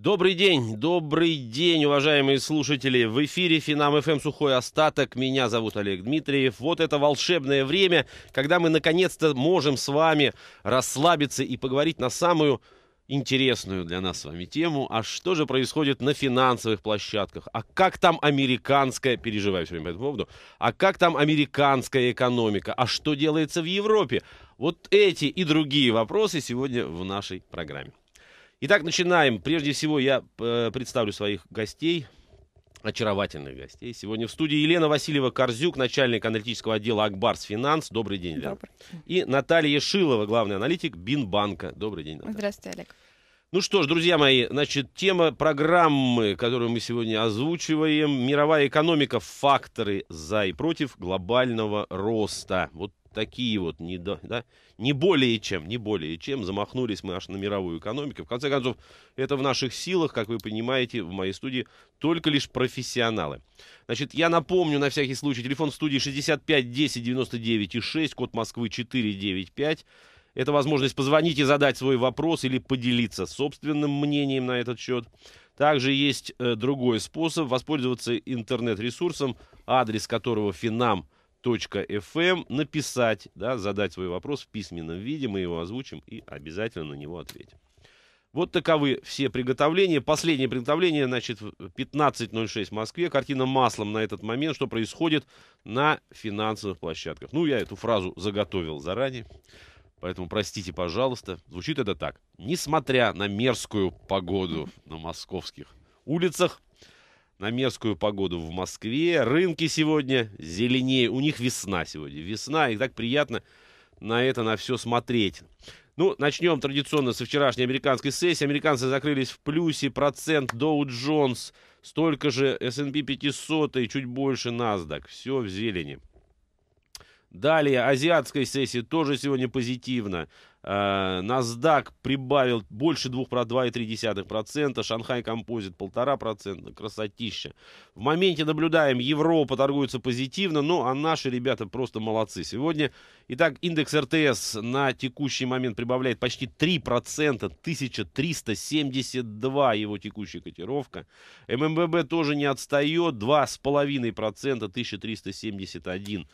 Добрый день, добрый день, уважаемые слушатели. В эфире Финам ФМ Сухой Остаток. Меня зовут Олег Дмитриев. Вот это волшебное время, когда мы наконец-то можем с вами расслабиться и поговорить на самую интересную для нас с вами тему. А что же происходит на финансовых площадках? А как там американская, переживаю все время по этому поводу, а как там американская экономика? А что делается в Европе? Вот эти и другие вопросы сегодня в нашей программе. Итак, начинаем. Прежде всего я э, представлю своих гостей, очаровательных гостей. Сегодня в студии Елена Васильева-Корзюк, начальник аналитического отдела «Акбарс Финанс». Добрый день, Елена. Добрый. день. И Наталья Шилова, главный аналитик Бинбанка. Добрый день, Наталья. Здравствуйте, Олег. Ну что ж, друзья мои, значит, тема программы, которую мы сегодня озвучиваем, мировая экономика, факторы за и против глобального роста. Вот такие вот, не, да, не более чем, не более чем, замахнулись мы аж на мировую экономику. В конце концов, это в наших силах, как вы понимаете, в моей студии только лишь профессионалы. Значит, я напомню на всякий случай, телефон студии 65 10 99 и 6, код Москвы 495. Это возможность позвонить и задать свой вопрос или поделиться собственным мнением на этот счет. Также есть э, другой способ воспользоваться интернет-ресурсом, адрес которого finam.com fm написать, да, задать свой вопрос в письменном виде, мы его озвучим и обязательно на него ответим. Вот таковы все приготовления. Последнее приготовление, значит, 15.06 в Москве. Картина маслом на этот момент, что происходит на финансовых площадках. Ну, я эту фразу заготовил заранее, поэтому простите, пожалуйста. Звучит это так. Несмотря на мерзкую погоду на московских улицах, на мерзкую погоду в Москве. Рынки сегодня зеленее. У них весна сегодня. Весна, и так приятно на это, на все смотреть. Ну, начнем традиционно со вчерашней американской сессии. Американцы закрылись в плюсе. Процент Dow Jones, столько же S&P 500 и чуть больше NASDAQ. Все в зелени. Далее, азиатская сессия тоже сегодня позитивно. Э, NASDAQ прибавил больше 2, 2,3%, Шанхай Композит 1,5%, красотища. В моменте наблюдаем, Европа торгуется позитивно, ну а наши ребята просто молодцы. Сегодня, итак, индекс РТС на текущий момент прибавляет почти 3%, 1372 его текущая котировка. ММББ тоже не отстает, 2,5%, 1371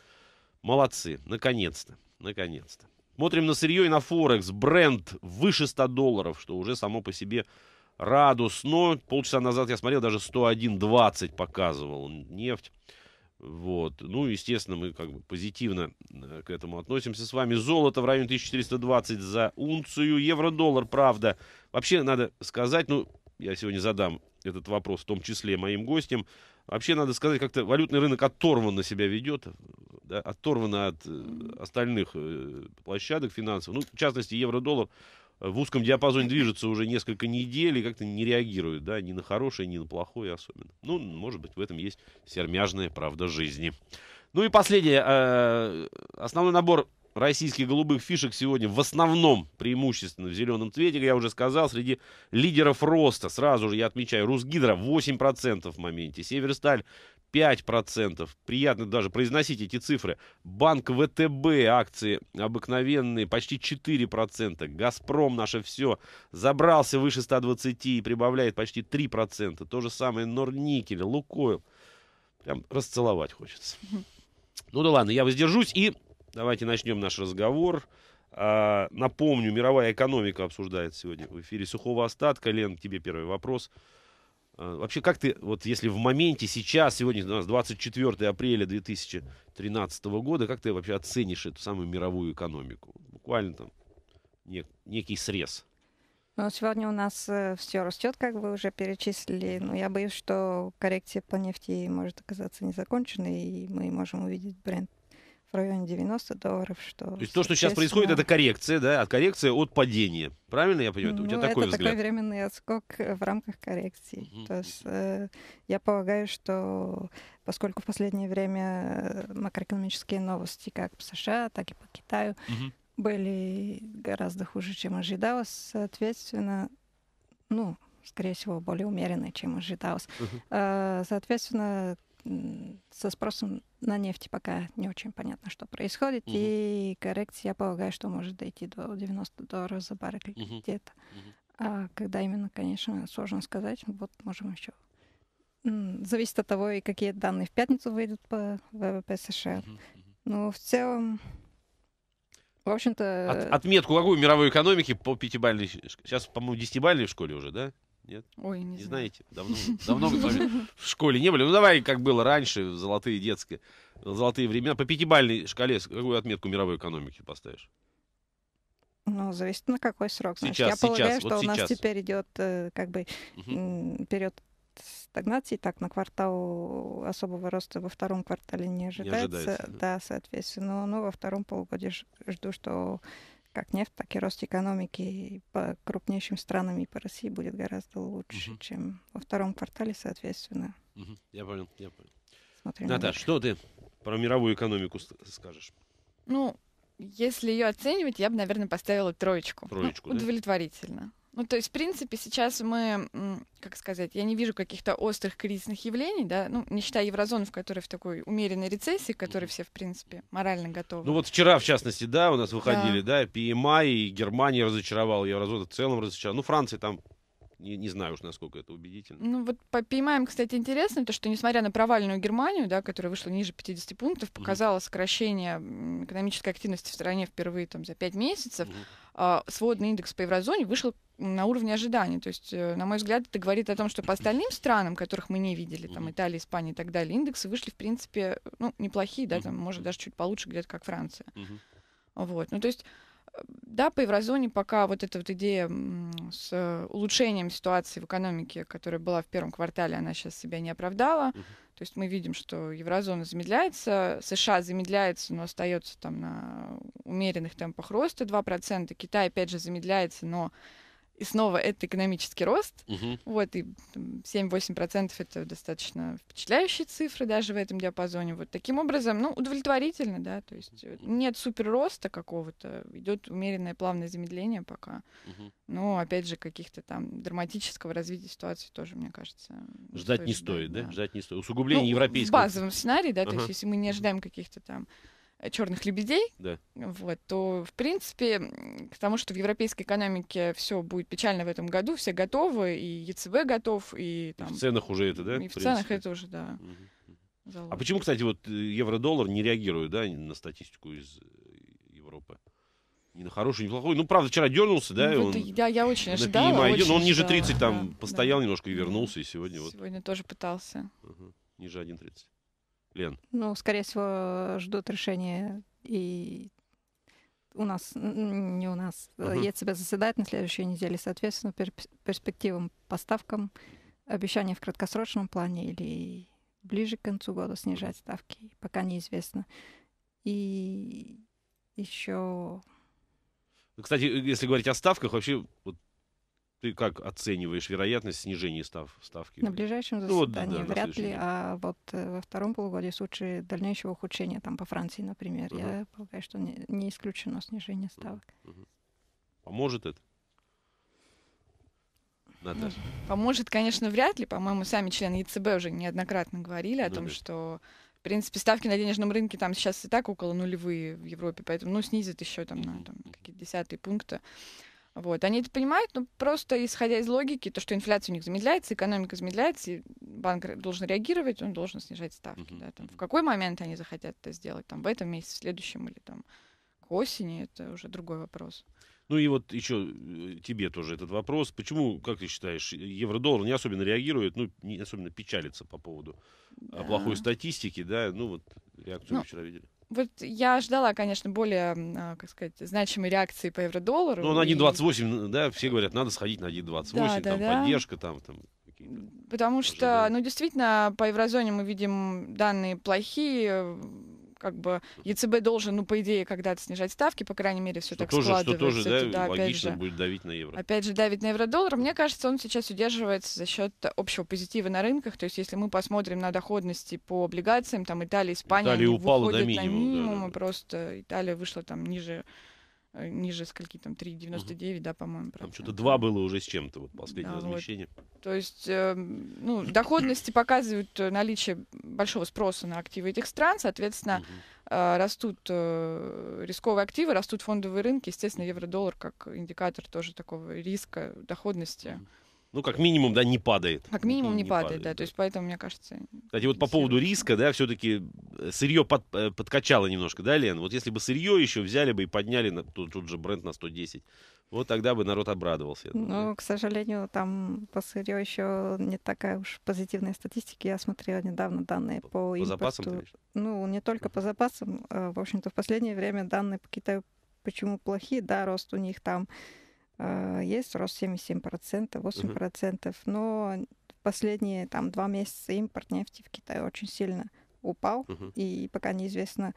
Молодцы, наконец-то, наконец-то. Смотрим на сырье и на Форекс. Бренд выше 100 долларов, что уже само по себе радостно. Полчаса назад я смотрел, даже 101.20 показывал нефть. Вот. Ну, естественно, мы как бы позитивно э, к этому относимся с вами. Золото в районе 1420 за унцию. Евро-доллар, правда. Вообще, надо сказать, ну, я сегодня задам этот вопрос, в том числе моим гостям. Вообще, надо сказать, как-то валютный рынок оторван на себя ведет да, оторвана от э, остальных э, площадок финансовых. Ну, в частности, евро-доллар э, в узком диапазоне движется уже несколько недель и как-то не реагирует, да, ни на хорошее, ни на плохое особенно. Ну, может быть, в этом есть сермяжная правда жизни. Ну и последнее. Э, основной набор российских голубых фишек сегодня в основном преимущественно в зеленом цвете, я уже сказал, среди лидеров роста. Сразу же я отмечаю, Русгидро 8% в моменте, Северсталь 5%. Приятно даже произносить эти цифры. Банк ВТБ, акции обыкновенные, почти 4%. «Газпром» наше все забрался выше 120 и прибавляет почти 3%. То же самое «Норникель», «Лукойл». Прям расцеловать хочется. Ну да ладно, я воздержусь и давайте начнем наш разговор. А, напомню, мировая экономика обсуждается сегодня в эфире «Сухого остатка». Лен, тебе первый Вопрос. А, вообще, как ты, вот если в моменте сейчас, сегодня у нас 24 апреля 2013 года, как ты вообще оценишь эту самую мировую экономику? Буквально там нек некий срез. Ну, сегодня у нас э, все растет, как вы уже перечислили, но ну, я боюсь, что коррекция по нефти может оказаться незаконченной, и мы можем увидеть бренд районе 90 долларов. Что, то есть то, что сейчас происходит, это коррекция, да, от коррекции от падения. Правильно я понимаю? Ну, У тебя ну, такой это взгляд? такой временный отскок э, в рамках коррекции. Угу. То есть э, я полагаю, что поскольку в последнее время э, макроэкономические новости как по США, так и по Китаю угу. были гораздо хуже, чем ожидалось, соответственно, ну, скорее всего, более умеренные, чем ожидалось. Uh-huh. Соответственно, со спросом на нефть пока не очень понятно, что происходит. Угу. И коррекция, я полагаю, что может дойти до 90 долларов за баррель угу. где-то. Угу. А когда именно, конечно, сложно сказать. Вот можем еще зависит от того, и какие данные в пятницу выйдут по ВВП США. Ну в целом, в общем-то... От, отметку какую мировой экономики по пятибалльной... Сейчас, по-моему, десятибалльной в школе уже, да? Нет? Ой, не, не знаете. Давно, давно в школе не были. Ну, давай, как было раньше, в золотые детские, золотые времена. По пятибалльной шкале какую отметку мировой экономики поставишь? Ну, зависит на какой срок. Значит, сейчас, я полагаю, сейчас, что вот у нас сейчас. теперь идет э, как бы угу. период стагнации, так на квартал особого роста во втором квартале не ожидается. Не ожидается да. да, соответственно. Но во втором полугодии жду, что как нефть, так и рост экономики по крупнейшим странам и по России будет гораздо лучше, угу. чем во втором квартале, соответственно. Угу. Я понял, я понял. Смотрим Наташа, что ты про мировую экономику скажешь? Ну, если ее оценивать, я бы, наверное, поставила троечку. Троечку, ну, да? Удовлетворительно. Ну, то есть, в принципе, сейчас мы, как сказать, я не вижу каких-то острых кризисных явлений, да, ну, не считая еврозоны, в которой в такой умеренной рецессии, к которой все, в принципе, морально готовы. Ну, вот вчера, в частности, да, у нас выходили, да, да PMI, и Германия разочаровала, еврозона в целом разочаровала. Ну, Франция там не, не знаю уж, насколько это убедительно. Ну вот по PMI, кстати, интересно, то, что несмотря на провальную Германию, да, которая вышла ниже 50 пунктов, показала mm-hmm. сокращение экономической активности в стране впервые там, за 5 месяцев, mm-hmm. а, сводный индекс по еврозоне вышел на уровне ожиданий. То есть, э, на мой взгляд, это говорит о том, что по остальным странам, которых мы не видели, там Италия, Испания и так далее, индексы вышли, в принципе, ну, неплохие, да, там, может, даже чуть получше где-то, как Франция. Вот. Ну, то есть, э, да, по еврозоне пока вот эта вот идея с улучшением ситуации в экономике, которая была в первом квартале, она сейчас себя не оправдала. Uh-huh. То есть мы видим, что еврозона замедляется, США замедляется, но остается там на умеренных темпах роста 2%, Китай опять же замедляется, но и снова это экономический рост. Угу. Вот, и 7-8% это достаточно впечатляющие цифры даже в этом диапазоне. Вот таким образом, ну, удовлетворительно, да, то есть э, нет суперроста какого-то, идет умеренное плавное замедление пока. Угу. Но, опять же, каких-то там драматического развития ситуации тоже, мне кажется. Не Ждать стоит, не стоит, да? да? Ждать не стоит. Ну, Усугубление ну, европейского. В базовом сценарии, да, ага. то есть если мы не ожидаем каких-то там черных лебедей, да. вот, то, в принципе, к тому, что в европейской экономике все будет печально в этом году, все готовы, и ЕЦБ готов, и там... И в ценах уже это, да? И в, в ценах это уже, да. Угу. А почему, кстати, вот э, евро-доллар не реагирует, да, на статистику из э, Европы? ни на хороший, ни на плохой. Ну, правда, вчера дернулся, да? Ну, он я, я очень ожидала. Очень эм ожидала, но он ниже 30 там да, постоял да. немножко и вернулся, и сегодня, сегодня вот. Сегодня тоже пытался. Угу. Ниже 1,30. Лен? Ну, скорее всего, ждут решения и у нас, не у нас, uh себя ЕЦБ заседает на следующей неделе, соответственно, перспективам поставкам, обещания в краткосрочном плане или ближе к концу года снижать ставки, пока неизвестно. И еще... Ну, кстати, э, если говорить о ставках, вообще вот ты как оцениваешь вероятность снижения став, ставки? На ближайшем заседании ну, вот, да, вряд ли, а вот э, во втором полугодии в случае дальнейшего ухудшения, там по Франции, например, угу. я полагаю, что не, не исключено снижение ставок. Угу. Поможет это? Наташа. Поможет, конечно, вряд ли. По-моему, сами члены ЕЦБ уже неоднократно говорили о ну, том, да. что в принципе ставки на денежном рынке там сейчас и так около нулевые в Европе, поэтому ну снизят еще там на там, какие-то десятые пункта. Вот. Они это понимают, но просто исходя из логики, то, что инфляция у них замедляется, экономика замедляется, и банк должен реагировать, он должен снижать ставки. Uh-huh. Да, там, в какой момент они захотят это сделать? Там, в этом месяце, в следующем или там, к осени, это уже другой вопрос. Ну и вот еще э, тебе тоже этот вопрос. Почему, как ты считаешь, евро-доллар не особенно реагирует, ну, не особенно печалится по поводу э, да. плохой статистики, да? Ну вот реакцию ну, мы вчера видели. Вот я ждала, конечно, более, а, как сказать, значимой реакции по евро-доллару. Ну, на 1,28, и... да, все говорят, надо сходить на 1,28, да, там да, поддержка, да. там, там Потому что, ну, действительно, по еврозоне мы видим данные плохие, как бы ЕЦБ должен, ну, по идее, когда-то снижать ставки, по крайней мере, все что так тоже, складывается. Что тоже, да, туда, логично опять же, будет давить на евро. Опять же, давить на евро-доллар. Мне кажется, он сейчас удерживается за счет общего позитива на рынках. То есть, если мы посмотрим на доходности по облигациям, там Италия, Испания, Италия упала до минимума, на минимум, да. просто Италия вышла там ниже Э, ниже скольки там 3,99, угу. да, по-моему. Там что-то 2 было уже с чем-то, вот последнее да, размещение. Вот. То есть, э, ну, доходности показывают э, наличие большого спроса на активы этих стран, соответственно, угу. э, растут э, рисковые активы, растут фондовые рынки, естественно, евро-доллар как индикатор тоже такого риска, доходности. Угу ну, как минимум, да, не падает. Как минимум не, не падает, падает да. да. То есть, поэтому, мне кажется... Кстати, вот по поводу риска, да, все-таки э, сырье под, э, подкачало немножко, да, Лен? Вот если бы сырье еще взяли бы и подняли на, тут, тут же бренд на 110, вот тогда бы народ обрадовался. Думаю, ну, да? к сожалению, там по сырье еще не такая уж позитивная статистика. Я смотрела недавно данные по, по импорту. запасам, конечно. Ну, не только по запасам. Э, в общем-то, в последнее время данные по Китаю почему плохие, да, рост у них там а, есть рост 77%, 8%, угу. но последние там два месяца импорт нефти в Китае очень сильно упал, угу. и пока неизвестно,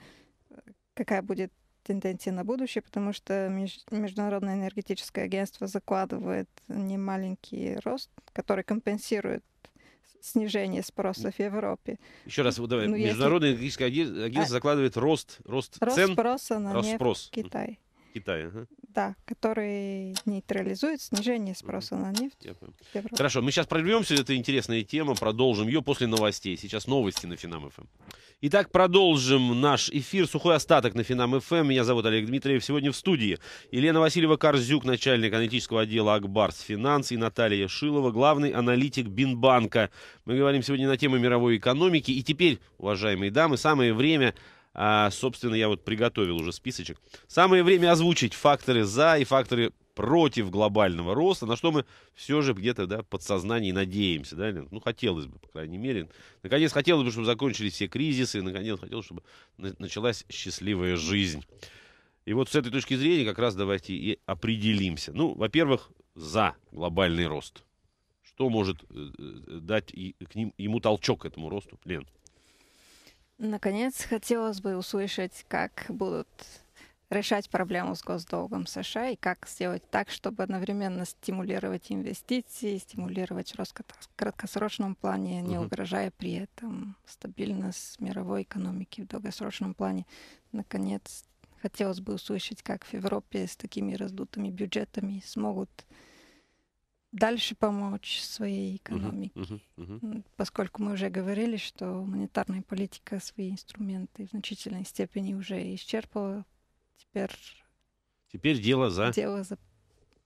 какая будет тенденция на будущее, потому что Международное энергетическое агентство закладывает немаленький рост, который компенсирует снижение спроса в Европе. Еще раз, давай, ну, Международное если... энергетическое агентство а. закладывает рост, рост, рост цен, спроса на рост нефть спрос. в Китае. Китая, ага. Да, который нейтрализует снижение спроса ага. на нефть. Хорошо, мы сейчас прорвемся, это интересная тема, продолжим ее после новостей. Сейчас новости на Финам ФМ. Эм. Итак, продолжим наш эфир. Сухой остаток на Финам ФМ. Эм. Меня зовут Олег Дмитриев. Сегодня в студии Елена Васильева Корзюк, начальник аналитического отдела Акбарс Финанс и Наталья Шилова, главный аналитик Бинбанка. Мы говорим сегодня на тему мировой экономики. И теперь, уважаемые дамы, самое время а, собственно, я вот приготовил уже списочек. Самое время озвучить факторы за и факторы против глобального роста, на что мы все же где-то да, в подсознании надеемся. Да? Ну, хотелось бы, по крайней мере. Наконец, хотелось бы, чтобы закончились все кризисы. Наконец, хотелось, чтобы началась счастливая жизнь. И вот с этой точки зрения как раз давайте и определимся. Ну, во-первых, за глобальный рост. Что может э, э, дать и к ним, ему толчок, к этому росту? Лен. Наконец, хотелось бы услышать, как будут решать проблему с госдолгом США и как сделать так, чтобы одновременно стимулировать инвестиции, стимулировать рост в краткосрочном плане, не угу. угрожая при этом стабильность мировой экономики в долгосрочном плане. Наконец, хотелось бы услышать, как в Европе с такими раздутыми бюджетами смогут дальше помочь своей экономике, uh-huh, uh-huh, uh-huh. поскольку мы уже говорили, что монетарная политика свои инструменты в значительной степени уже исчерпала. Теперь теперь дело за дело за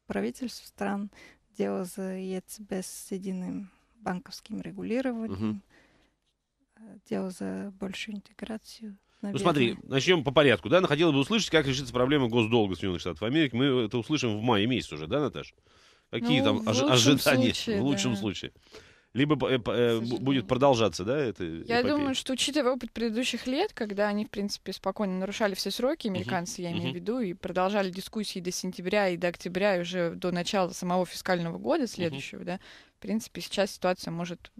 правительство стран, дело за ЕЦБ с единым банковским регулированием, uh-huh. дело за большую интеграцию. Ну, наверное. Ну смотри, начнем по порядку, да? хотелось бы услышать, как решится проблема госдолга Соединенных Штатов Америки. Мы это услышим в мае месяце уже, да, Наташа? Какие ну, там ож- в ожидания случае, в лучшем да. случае? Либо э, э, будет ну. продолжаться, да, это? Я эпопея. думаю, что учитывая опыт предыдущих лет, когда они, в принципе, спокойно нарушали все сроки, американцы, uh-huh. я имею в виду, и продолжали дискуссии до сентября и до октября, и уже до начала самого фискального года следующего, uh-huh. да, в принципе, сейчас ситуация может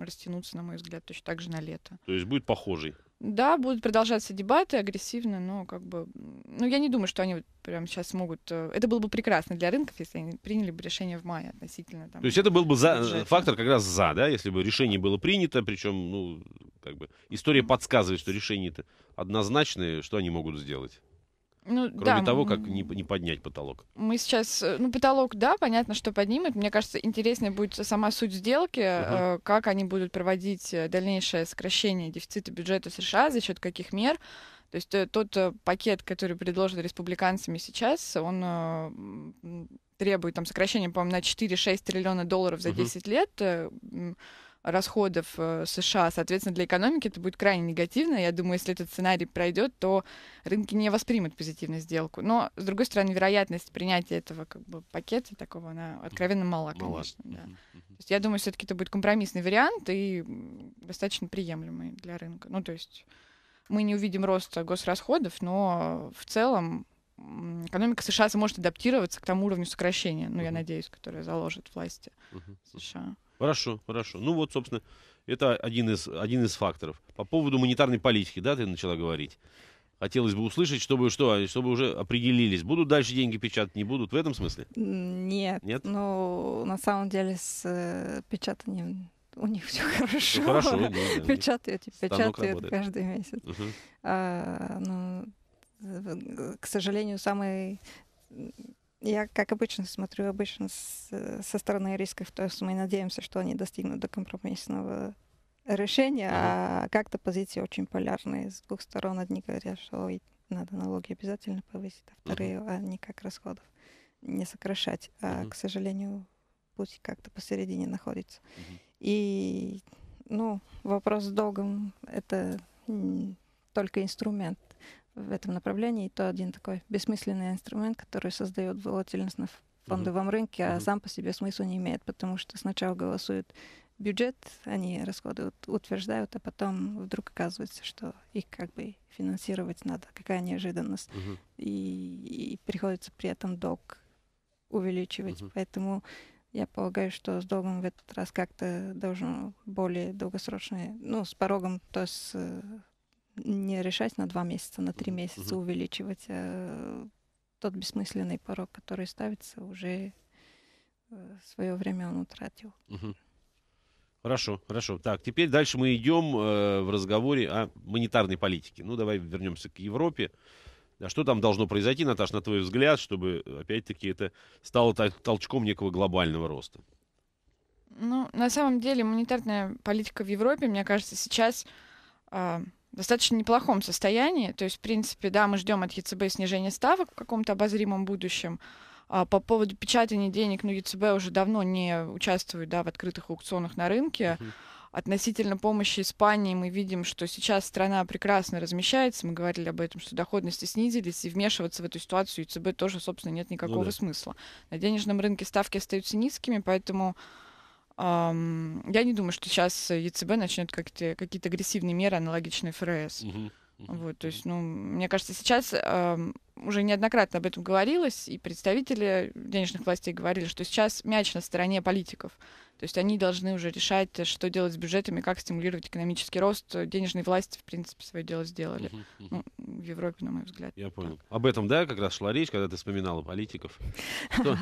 растянуться, на мой взгляд, точно так же на лето. То есть будет похожий да, будут продолжаться дебаты агрессивно, но как бы... Ну, я не думаю, что они вот прямо сейчас смогут... Э, это было бы прекрасно для рынков, если они приняли бы решение в мае относительно... Там, То есть это был бы за... фактор как раз за, да? Если бы решение было принято, причем, ну, как бы... История подсказывает, что решение-то однозначное, что они могут сделать? Ну, Кроме да, того, как не, не поднять потолок. Мы сейчас, э, ну, потолок, да, понятно, что поднимет. Мне кажется, интереснее будет сама суть сделки, uh-huh. э, как они будут проводить э, дальнейшее сокращение дефицита бюджета США, за счет каких мер. То есть э, тот э, пакет, который предложен республиканцами сейчас, он э, требует там сокращения, по-моему, на 4-6 триллиона долларов за uh-huh. 10 лет. Э, расходов э, США, соответственно, для экономики это будет крайне негативно. Я думаю, если этот сценарий пройдет, то рынки не воспримут позитивную сделку. Но, с другой стороны, вероятность принятия этого как бы, пакета такого, она откровенно мала, конечно. Мала. Да. То есть, я думаю, все-таки это будет компромиссный вариант и достаточно приемлемый для рынка. Ну, то есть мы не увидим роста госрасходов, но в целом экономика США сможет адаптироваться к тому уровню сокращения, ну, я надеюсь, которое заложит власти США. Хорошо, хорошо. Ну вот, собственно, это один из, один из факторов. По поводу монетарной политики, да, ты начала говорить. Хотелось бы услышать, чтобы что, чтобы уже определились, будут дальше деньги печатать, не будут в этом смысле? Нет. Нет? Ну, на самом деле с э, печатанием у них все ну, хорошо. хорошо, да, да. Печатают и печатают каждый месяц. Угу. А, ну, к сожалению, самый я, как обычно, смотрю обычно с, э, со стороны рисков, то есть мы надеемся, что они достигнут до компромиссного решения, а как-то позиции очень полярные. С двух сторон одни говорят, что ой, надо налоги обязательно повысить, а вторые, а hmm как расходов не сокращать. А, к сожалению, путь как-то посередине находится. И, ну, вопрос с долгом — это только инструмент в этом направлении, и то один такой бессмысленный инструмент, который создает волатильность на фондовом mm-hmm. рынке, а mm-hmm. сам по себе смысла не имеет, потому что сначала голосуют бюджет, они расходы утверждают, а потом вдруг оказывается, что их как бы финансировать надо, какая неожиданность, mm-hmm. и, и приходится при этом долг увеличивать, mm-hmm. поэтому я полагаю, что с долгом в этот раз как-то должен более долгосрочный, ну, с порогом, то есть э, не решать на два месяца, на три месяца угу. увеличивать а тот бессмысленный порог, который ставится, уже э, свое время он утратил. Угу. Хорошо, хорошо. Так, теперь дальше мы идем э, в разговоре о монетарной политике. Ну, давай вернемся к Европе. А что там должно произойти, Наташ, на твой взгляд, чтобы, опять-таки, это стало толчком некого глобального роста? Ну, на самом деле, монетарная политика в Европе, мне кажется, сейчас э, достаточно неплохом состоянии. То есть, в принципе, да, мы ждем от ЕЦБ снижения ставок в каком-то обозримом будущем. А по поводу печатания денег, ну, ЕЦБ уже давно не участвует да, в открытых аукционах на рынке. Uh-huh. Относительно помощи Испании мы видим, что сейчас страна прекрасно размещается. Мы говорили об этом, что доходности снизились, и вмешиваться в эту ситуацию ЕЦБ тоже, собственно, нет ну никакого ну, да. смысла. На денежном рынке ставки остаются низкими, поэтому я не думаю, что сейчас ЕЦБ начнет как-то какие-то агрессивные меры, аналогичные ФРС. Угу. Вот, то есть, ну, мне кажется, сейчас э, уже неоднократно об этом говорилось, и представители денежных властей говорили, что сейчас мяч на стороне политиков. То есть они должны уже решать, что делать с бюджетами, как стимулировать экономический рост. Денежные власти, в принципе, свое дело сделали. Uh-huh, uh-huh. Ну, в Европе, на мой взгляд. Я понял. Так. Об этом, да, как раз шла речь, когда ты вспоминала политиков.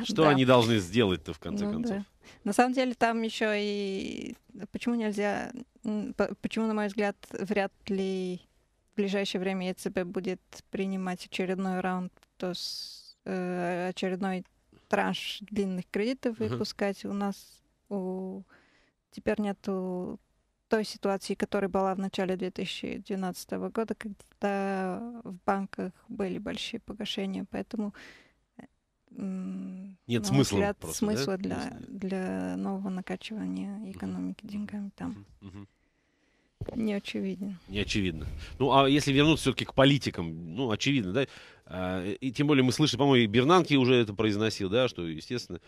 Что они должны сделать-то, в конце ну концов? На самом деле там еще и почему нельзя, почему, на мой взгляд, вряд ли в ближайшее время ЕЦБ будет принимать очередной раунд, то с, э, очередной транш длинных кредитов выпускать. Uh-huh. У нас у, теперь нету той ситуации, которая была в начале 2012 года, когда в банках были большие погашения, поэтому нет смысла взгляд, просто, смысла да? для, для нового накачивания экономики угу. деньгами там. Угу. Не очевиден. Не очевидно. Ну, а если вернуться все-таки к политикам, ну, очевидно, да? А, и тем более мы слышали, по-моему, Бернанки уже это произносил, да, что, естественно,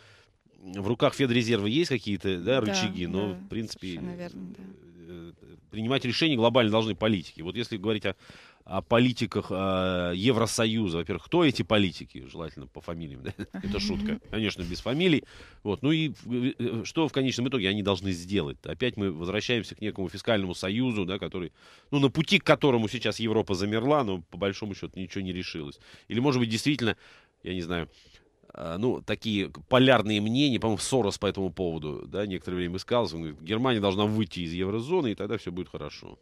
в руках Федрезерва есть какие-то да, рычаги, да, но, да, в принципе, верно, да. Э, принимать решения глобально должны политики. Вот если говорить о о политиках э, Евросоюза. Во-первых, кто эти политики, желательно по фамилиям, да? это шутка, конечно, без фамилий. Вот. Ну и э, э, что в конечном итоге они должны сделать? Опять мы возвращаемся к некому фискальному союзу, да, который, ну, на пути к которому сейчас Европа замерла, но по большому счету ничего не решилось. Или, может быть, действительно, я не знаю, э, ну, такие полярные мнения, по-моему, Сорос по этому поводу, да, некоторое время искался, он говорит, Германия должна выйти из еврозоны, и тогда все будет хорошо.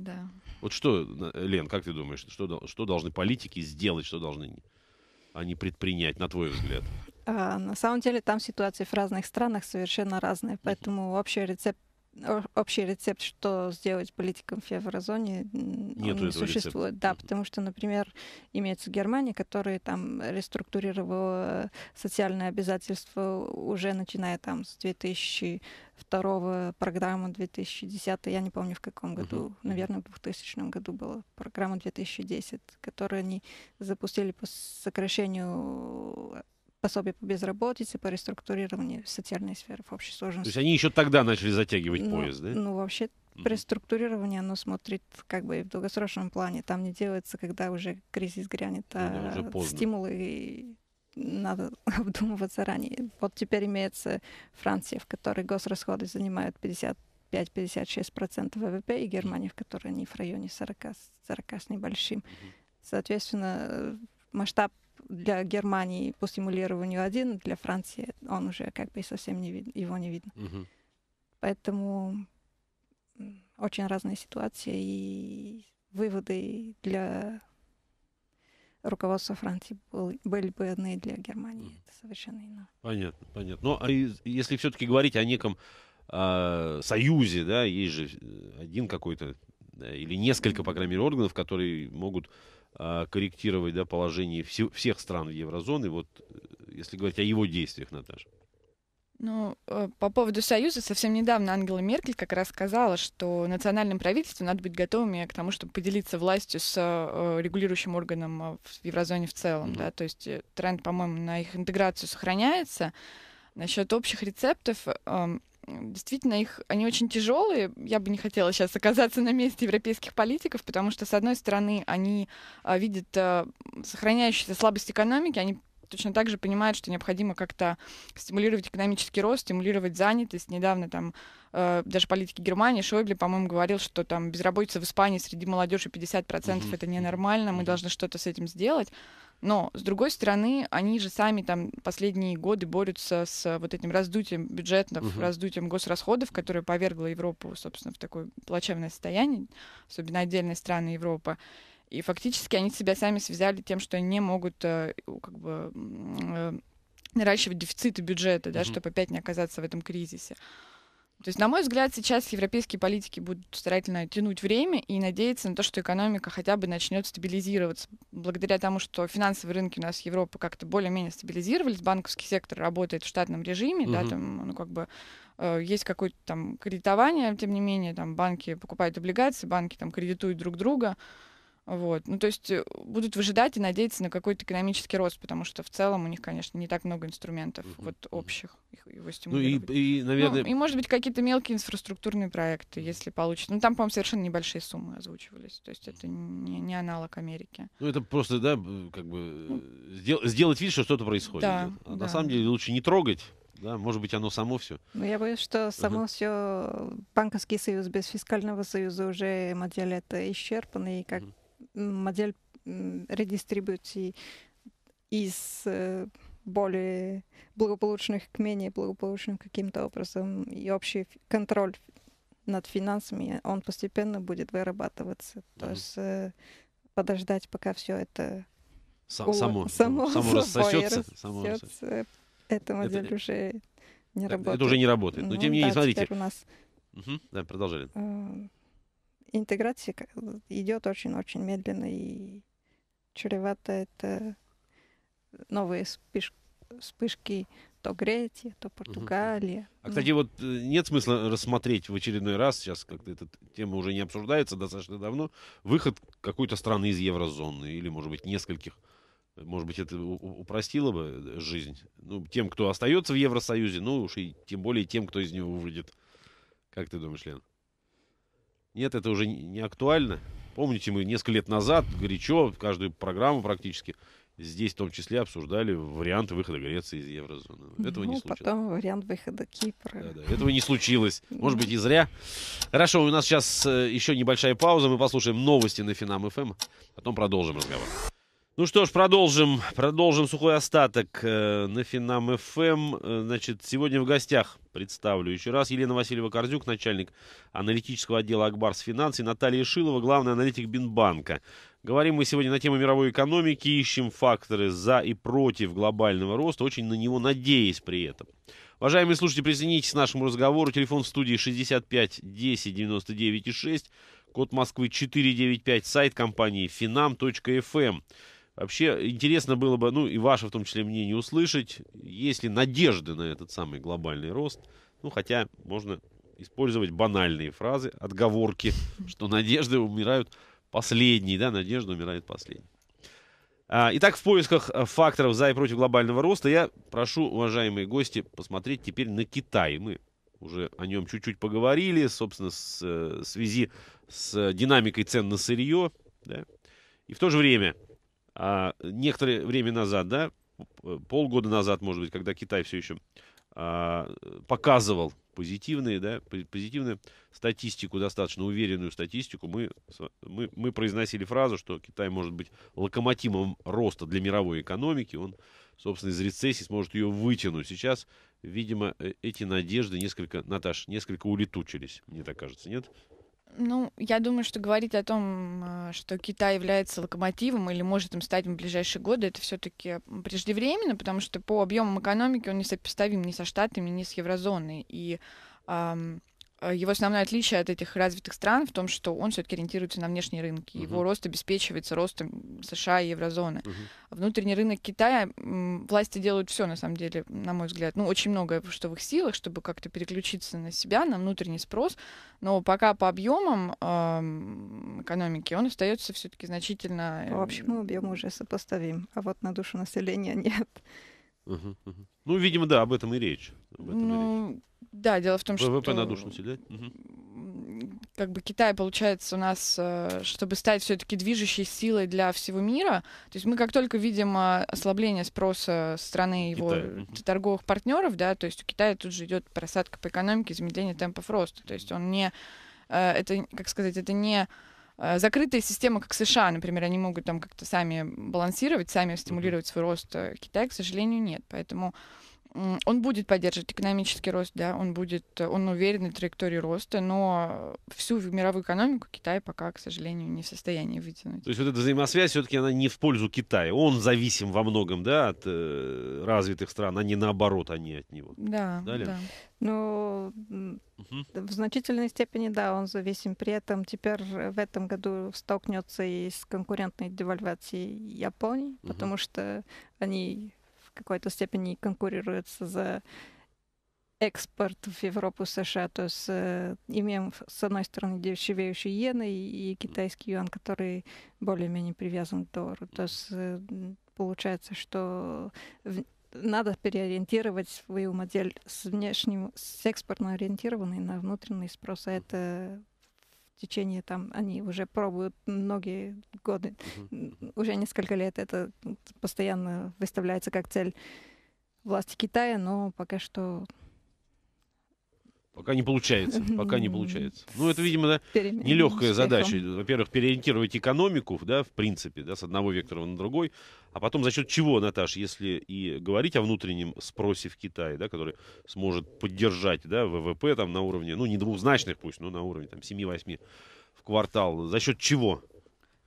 Да. Вот что, Лен, как ты думаешь, что, что должны политики сделать, что должны они а предпринять, на твой взгляд? А, на самом деле там ситуации в разных странах совершенно разные, поэтому общий рецепт общий рецепт, что сделать политикам в еврозоне, Нету не существует. Рецепта. Да, потому что, например, имеется Германия, которая там реструктурировала социальные обязательства уже начиная там с 2002 программы 2010, я не помню в каком году, угу. наверное, в 2000 году была программа 2010, которую они запустили по сокращению пособие по безработице, по реструктурированию социальной сферы в общей сложности. То есть они еще тогда начали затягивать ну, поезд, да? Ну, вообще преструктурирование, оно смотрит как бы в долгосрочном плане. Там не делается, когда уже кризис грянет, а ну, да, а стимулы и надо обдумывать заранее. Вот теперь имеется Франция, в которой госрасходы занимают 55-56% ВВП, и Германия, в которой они в районе 40, 40 с небольшим. Соответственно, масштаб для Германии по симулированию один, для Франции он уже как бы совсем не вид, его не видно. Угу. Поэтому очень разные ситуации и выводы для руководства Франции был, были бы одни для Германии. Mm. Это совершенно ино. Понятно, понятно. Ну, а если все-таки говорить о неком э, союзе, да, есть же э, один какой-то, да, или несколько, по крайней мере, органов, которые могут а, корректировать да, положение вс- всех стран еврозоны, вот э, если говорить о его действиях, Наташа? Ну, э, по поводу Союза, совсем недавно Ангела Меркель как раз сказала, что национальным правительствам надо быть готовыми к тому, чтобы поделиться властью с э, регулирующим органом в еврозоне в целом, mm-hmm. да, то есть тренд, по-моему, на их интеграцию сохраняется. Насчет общих рецептов, эм, действительно их, они очень тяжелые. Я бы не хотела сейчас оказаться на месте европейских политиков, потому что, с одной стороны, они а, видят а, сохраняющуюся слабость экономики, они точно так же понимают, что необходимо как-то стимулировать экономический рост, стимулировать занятость. Недавно там э, даже политики Германии, Шойбле, по-моему, говорил, что там безработица в Испании среди молодежи 50% mm-hmm. это ненормально, мы должны что-то с этим сделать. Но, с другой стороны, они же сами там последние годы борются с вот этим раздутием бюджетов, угу. раздутием госрасходов, которое повергло Европу, собственно, в такое плачевное состояние, особенно отдельные страны Европы. И фактически они себя сами связали тем, что они не могут э, как бы э, наращивать дефициты бюджета, угу. да, чтобы опять не оказаться в этом кризисе. То есть, на мой взгляд, сейчас европейские политики будут старательно тянуть время и надеяться на то, что экономика хотя бы начнет стабилизироваться. Благодаря тому, что финансовые рынки у нас в Европе как-то более-менее стабилизировались, банковский сектор работает в штатном режиме, угу. да, там, ну, как бы э, есть какое-то там кредитование, тем не менее, там банки покупают облигации, банки там кредитуют друг друга. Вот. Ну, то есть э, будут выжидать и надеяться на какой-то экономический рост, потому что в целом у них, конечно, не так много инструментов uh-huh. вот общих их, его стимулировать. Ну и, и, наверное... ну, и, может быть, какие-то мелкие инфраструктурные проекты, если получится. Ну, там, по-моему, совершенно небольшие суммы озвучивались. То есть это не, не аналог Америки. Ну, это просто, да, как бы ну. сдел- сделать вид, что что-то происходит. Да, а да. На самом деле лучше не трогать, да, может быть, оно само все. Ну, я боюсь, что само uh-huh. все банковский союз без фискального союза уже модель это исчерпана, и как uh-huh модель редистрибуции из э, более благополучных к менее благополучным каким-то образом. И общий контроль над финансами, он постепенно будет вырабатываться. Mm-hmm. То есть э, подождать, пока все это Сам, у... само, само, само рассосется. Само э, рассосется. Эта модель это, уже не работает. Это уже не работает. Но ну, тем не менее, смотрите. У нас... угу, да, продолжали. Э, интеграция э, идет очень-очень медленно и чревато это новые вспыш... вспышки то Греция, то Португалия. А, ну. кстати, вот э, нет смысла рассмотреть в очередной раз, сейчас как-то эта тема уже не обсуждается достаточно давно, выход какой-то страны из еврозоны или, может быть, нескольких. Может быть, это упростило бы э, жизнь ну, тем, кто остается в Евросоюзе, ну уж и тем более тем, кто из него выйдет. Как ты думаешь, Лен? Нет, это уже не актуально. Помните, мы несколько лет назад горячо, каждую программу практически, здесь в том числе обсуждали вариант выхода Греции из еврозоны. Этого ну, не случилось. Потом вариант выхода Кипра. Да, да, этого не случилось. Может быть, и зря. Хорошо, у нас сейчас э, еще небольшая пауза. Мы послушаем новости на Финам ФМ, потом продолжим разговор. Ну что ж, продолжим, продолжим сухой остаток э, на Финам ФМ. Эм». Э, значит, сегодня в гостях представлю еще раз Елена Васильева Корзюк, начальник аналитического отдела Акбарс Финансы, Наталья Шилова, главный аналитик Бинбанка. Говорим мы сегодня на тему мировой экономики, ищем факторы за и против глобального роста, очень на него надеясь при этом. Уважаемые слушатели, присоединитесь к нашему разговору. Телефон в студии 65 10 99 6, код Москвы 495, сайт компании finam.fm. Вообще интересно было бы, ну и ваше в том числе мнение услышать, есть ли надежды на этот самый глобальный рост. Ну хотя можно использовать банальные фразы, отговорки, что надежды умирают последние, да, надежда умирает последней. А, итак, в поисках факторов за и против глобального роста я прошу, уважаемые гости, посмотреть теперь на Китай. Мы уже о нем чуть-чуть поговорили, собственно, э, в связи с динамикой цен на сырье. Да? И в то же время а, некоторое время назад, да, полгода назад, может быть, когда Китай все еще а, показывал позитивные, да, позитивную статистику, достаточно уверенную статистику, мы, мы, мы произносили фразу, что Китай может быть локомотивом роста для мировой экономики, он, собственно, из рецессии сможет ее вытянуть. Сейчас, видимо, э, эти надежды несколько, Наташ, несколько улетучились, мне так кажется, нет? Ну, я думаю, что говорить о том, э, что Китай является локомотивом или может им стать в ближайшие годы, это все-таки преждевременно, потому что по объемам экономики он не сопоставим ни со Штатами, ни с еврозоной. И эм, а, его основное отличие от этих развитых стран в том, что он все-таки ориентируется на внешние рынки. Uh-huh. Его рост обеспечивается ростом США и еврозоны. Uh-huh. Внутренний рынок Китая власти делают все, на самом деле, на мой взгляд. Ну, очень многое, что в их силах, чтобы как-то переключиться на себя, на внутренний спрос. Но пока по объемам э, экономики он остается все-таки значительно. Вообще э, мы объем уже сопоставим, а вот на душу населения нет. Uh-huh, uh-huh. Ну, видимо, да, об этом и речь. Об этом ну, и речь. да, дело в том, ВВП что... ВВП на душу населения. Угу. Как бы Китай, получается, у нас, э, чтобы стать все-таки движущей силой для всего мира, то есть мы как только видим а, ослабление спроса страны его Китай. торговых партнеров, да, то есть у Китая тут же идет просадка по экономике, замедление темпов роста, то есть он не... Э, это, как сказать, это не Э, закрытая система, как США, например, они могут там как-то сами балансировать, сами стимулировать свой рост. Э, Китай, к сожалению, нет. Поэтому он будет поддерживать экономический рост, да, он будет, он уверен на траектории роста, но всю мировую экономику Китай пока, к сожалению, не в состоянии вытянуть. То есть вот эта взаимосвязь все-таки она не в пользу Китая. Он зависим во многом, да, от э, развитых стран, а не наоборот, они а от него. Да, Далее. да. Ну, угу. в значительной степени, да, он зависим. При этом теперь в этом году столкнется и с конкурентной девальвацией Японии, угу. потому что они какой-то степени конкурирует за экспорт в Европу, США, то есть э, имеем с одной стороны дешевеющие иены и, и китайский юан, который более-менее привязан к доллару. То есть э, получается, что в, надо переориентировать свою модель с внешним, с экспортно ориентированной на внутренний спрос, а это течение там они уже пробуют многие годы, mm-hmm. уже несколько лет это постоянно выставляется как цель власти Китая, но пока что Пока не получается, пока не получается. Ну, это, видимо, да, нелегкая задача. Во-первых, переориентировать экономику, да, в принципе, да, с одного вектора на другой. А потом за счет чего, Наташ, если и говорить о внутреннем спросе в Китае, да, который сможет поддержать, да, ВВП там на уровне, ну, не двухзначных пусть, но на уровне там 7-8 в квартал, за счет чего?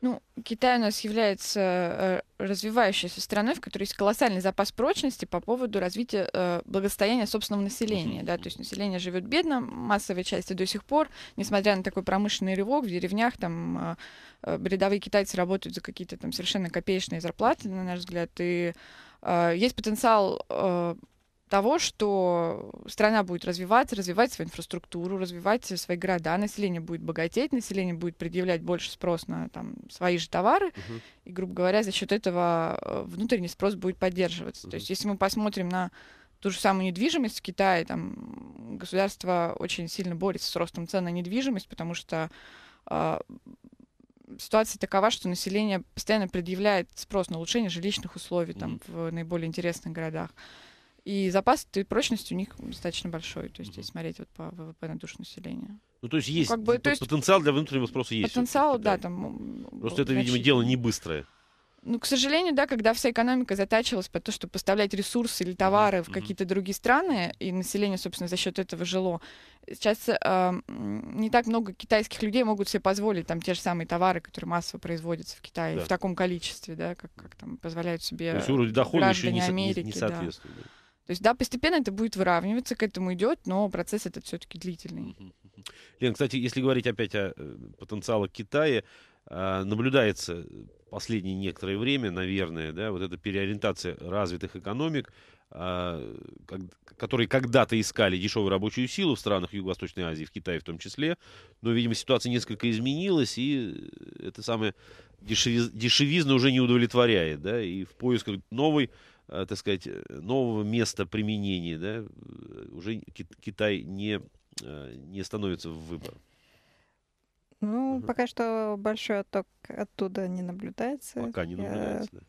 Ну, Китай у нас является э, развивающейся страной, в которой есть колоссальный запас прочности по поводу развития э, благосостояния собственного населения. Да? То есть население живет бедно, массовой части до сих пор, несмотря на такой промышленный рывок в деревнях, там а, э, рядовые китайцы работают за какие-то там совершенно копеечные зарплаты, на наш взгляд, и э, есть потенциал э, того, что страна будет развиваться, развивать свою инфраструктуру, развивать свои города, население будет богатеть, население будет предъявлять больше спрос на там, свои же товары, uh-huh. и, грубо говоря, за счет этого э, внутренний спрос будет поддерживаться. Uh-huh. То есть если мы посмотрим на ту же самую недвижимость в Китае, там государство очень сильно борется с ростом цен на недвижимость, потому что э, ситуация такова, что население постоянно предъявляет спрос на улучшение жилищных условий там, в наиболее интересных городах. И запас и прочность у них достаточно большой. То есть, если смотреть вот по ВВП на душу населения. Ну, то есть ну, есть, ну, как бы, то есть потенциал для внутреннего спроса есть. Потенциал, да, там. Просто это, видимо, дело не быстрое. Ну, к сожалению, да, когда вся экономика затачивалась по то, чтобы поставлять ресурсы или товары mm-hmm. в какие-то другие страны, и население, собственно, за счет этого жило. Сейчас э, не так много китайских людей могут себе позволить там те же самые товары, которые массово производятся в Китае да. в таком количестве, да, как, как там позволяют себе. То есть уровень дохода еще не, Америки, не, не соответствует. Да. То есть, да, постепенно это будет выравниваться, к этому идет, но процесс этот все-таки длительный. Лен, кстати, если говорить опять о э, потенциале Китая, а, наблюдается последнее некоторое время, наверное, да, вот эта переориентация развитых экономик, а, которые когда-то искали дешевую рабочую силу в странах Юго-Восточной Азии, в Китае в том числе, но, видимо, ситуация несколько изменилась, и э, это самое дешевизна уже не удовлетворяет, да, и в поисках новой Э, так сказать, э, нового места применения, да, э, уже Китай не, не становится в выбор. Ну, угу. пока что большой отток оттуда не наблюдается. Пока не наблюдается, я, да.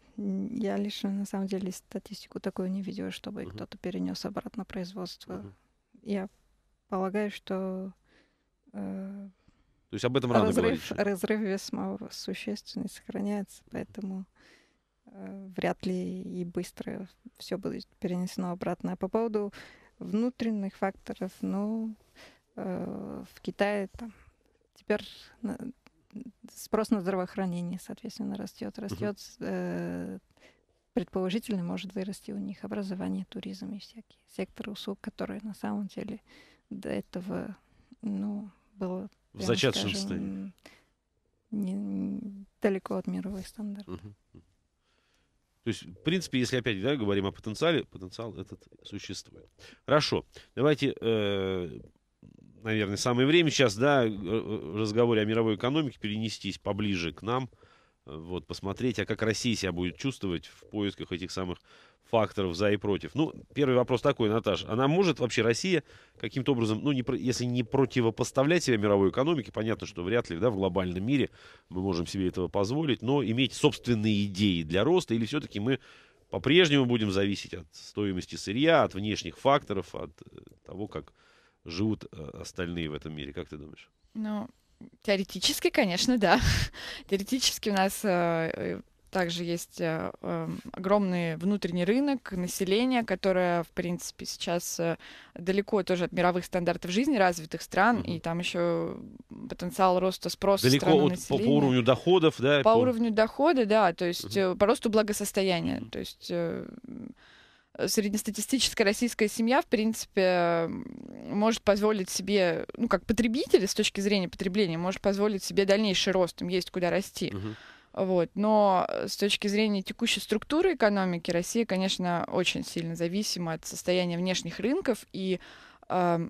Я лично, на самом деле, статистику такую не видела, чтобы угу. кто-то перенес обратно производство. Угу. Я полагаю, что... Э, То есть об этом разрыв, рано разрыв, Разрыв весьма существенный сохраняется, поэтому... Угу. Э, вряд ли и быстро все будет перенесено обратно. А по поводу внутренних факторов, ну, э, в Китае там теперь спрос на здравоохранение, соответственно, растет. Растет, э, предположительно, может вырасти у них образование, туризм и всякие секторы услуг, которые на самом деле до этого, ну, было... В зачаточном состоянии. Не, не, далеко от мировых стандартов. Uh-huh. То есть, в принципе, если опять да, говорим о потенциале, потенциал этот существует. Хорошо, давайте, э, наверное, самое время сейчас, да, в э, э, разговоре о мировой экономике перенестись поближе к нам, э, вот, посмотреть, а как Россия себя будет чувствовать в поисках этих самых факторов за и против. Ну, первый вопрос такой, Наташа. Она может вообще Россия каким-то образом, ну, не, если не противопоставлять себе мировой экономике, понятно, что вряд ли, да, в глобальном мире мы можем себе этого позволить, но иметь собственные идеи для роста или все-таки мы по-прежнему будем зависеть от стоимости сырья, от внешних факторов, от э, того, как живут э, остальные в этом мире. Как ты думаешь? Ну, теоретически, конечно, да. Теоретически у нас э, также есть э, эм, огромный внутренний рынок, население, которое, в принципе, сейчас э, далеко тоже от мировых стандартов жизни развитых стран, угу. и там еще потенциал роста спроса далеко страны, от, населения. По, по уровню доходов, да? По, по уровню дохода, да, то есть угу. по росту благосостояния, угу. то есть... Э, э, среднестатистическая российская семья, в принципе, может позволить себе, ну, как потребитель с точки зрения потребления, может позволить себе дальнейший рост, им есть куда расти. Uh-huh. Вот. Но э, с точки зрения текущей структуры экономики Россия, конечно, очень сильно зависима от состояния внешних рынков, и э,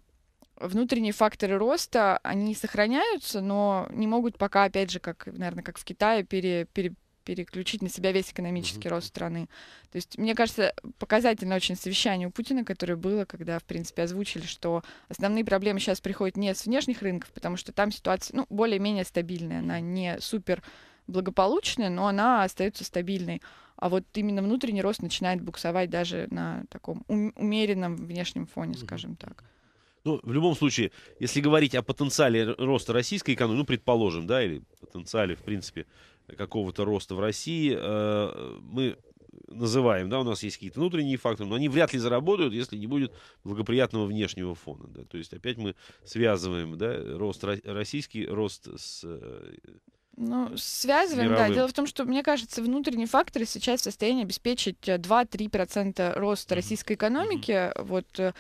внутренние факторы роста, они сохраняются, но не могут пока, опять же, как, наверное, как в Китае, пере, пере, переключить на себя весь экономический mm-hmm. рост страны. То есть, мне кажется, показательно очень совещание у Путина, которое было, когда, в принципе, озвучили, что основные проблемы сейчас приходят не с внешних рынков, потому что там ситуация, ну, более-менее стабильная, она не супер благополучная, но она остается стабильной. А вот именно внутренний рост начинает буксовать даже на таком умеренном внешнем фоне, скажем так. Ну, в любом случае, если говорить о потенциале роста российской экономики, ну, предположим, да, или потенциале, в принципе, какого-то роста в России, э, мы называем, да, у нас есть какие-то внутренние факторы, но они вряд ли заработают, если не будет благоприятного внешнего фона, да, то есть опять мы связываем, да, рост российский, рост с э, ну, связываем, мировым. да. Дело в том, что, мне кажется, внутренние факторы сейчас в состоянии обеспечить 2-3% э, роста mm-hmm. российской экономики. Mm-hmm. Вот э,